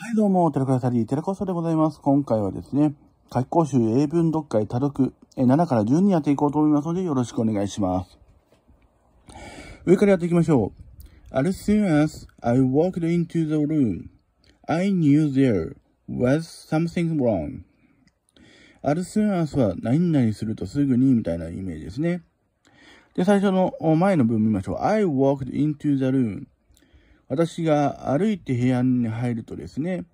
はい、どうも、テレクラサリー、テレコソでございます。今回はですね、書き講習英文読解多読7から順にやっていこうと思いますので、よろしくお願いします。上からやっていきましょう。As soon as I walked into the room, I knew there was something wrong. As soon as は何々するとすぐにみたいなイメージですね。で、最初の前の文見ましょう。I walked into the room. 私が歩いて部屋に入るとですね、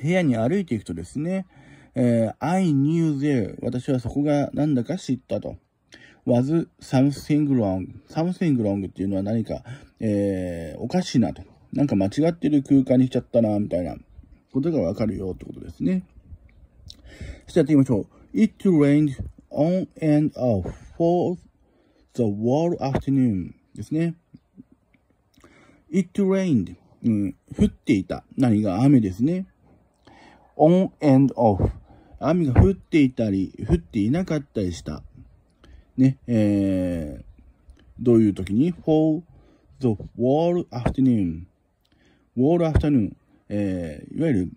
部屋に歩いていくとですね、えー、I knew there. 私はそこがなんだか知ったと。was something wrong. something wrong っていうのは何か、えー、おかしいなと。なんか間違ってる空間にしちゃったな、みたいなことがわかるよってことですね。そしてやってみましょう。It rained on and off for the whole afternoon ですね。it rained、うん、降っていた。何が雨ですね。on and off。雨が降っていたり、降っていなかったりした。ね、えー、どういう時に ?for the wall afternoon。wall afternoon。えー、いわゆる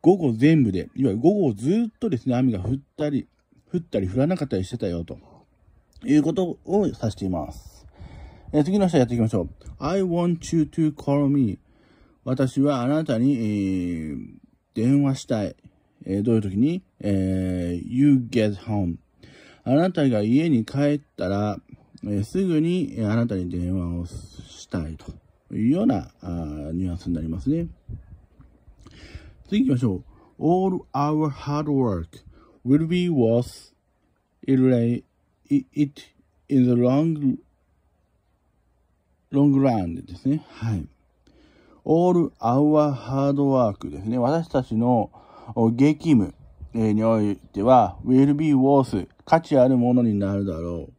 午後全部で、いわゆる午後ずっとですね、雨が降ったり、降ったり降らなかったりしてたよということを指しています。えー、次の人やっていきましょう。I want you to call me. 私はあなたに、えー、電話したい。えー、どういう時に、え You get home. あなたが家に帰ったら、えすぐに、えあなたに電話をしたいというようなあニュアンスになりますね。次行きましょう。All our hard work will be worth it, it in the long ロングランでですね。はい。オールアワーハードワークですね。私たちの激務においては、will be worth 価値あるものになるだろ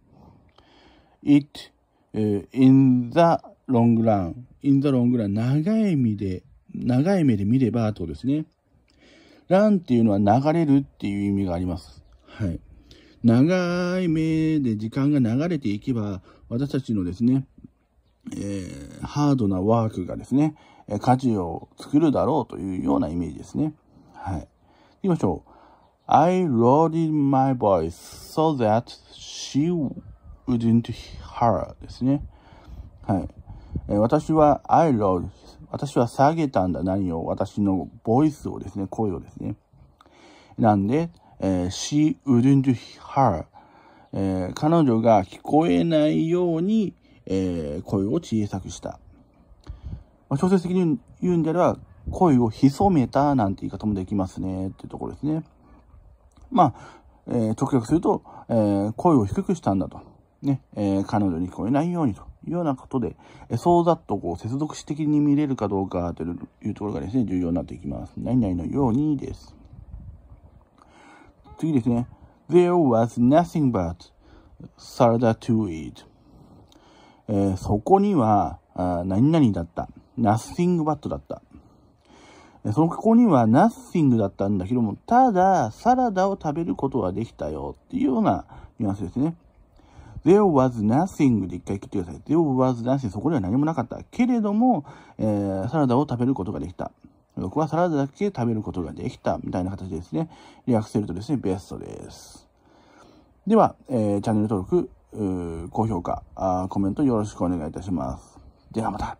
う。it in the long run in the long run 長い目で、長い目で見ればとですね。ランっていうのは流れるっていう意味があります。はい。長い目で時間が流れていけば、私たちのですね、えー、ハードなワークがですね、価値を作るだろうというようなイメージですね。はい。行きましょう。I l o a d e d my voice so that she wouldn't hear ですね。はい。えー、私は I l o a e e d 私は下げたんだ何を私のボイスをですね、声をですね。なんで、えー、she wouldn't hear、えー、彼女が聞こえないように、えー、声を小さくした。まあ、小説的に言うんであれば、声を潜めたなんて言い方もできますね、っていうところですね。まあ、えー、直訳すると、えー、声を低くしたんだと。ね、えー、彼女に聞こえないようにというようなことで、えー、そうざっとこう接続詞的に見れるかどうかというところがですね、重要になっていきます。何々のようにです。次ですね。There was nothing but s a l a to eat. えー、そこには、あ何々だった。ナッシングバットだった。そこにはナッシングだったんだけども、ただ、サラダを食べることができたよっていうようなニュアンスですね。there was nothing で一回切ってください。there was nothing そこには何もなかった。けれども、えー、サラダを食べることができた。僕はサラダだけ食べることができた。みたいな形ですね。リアクセルとですね、ベストです。では、えー、チャンネル登録高評価、コメントよろしくお願いいたします。ではまた。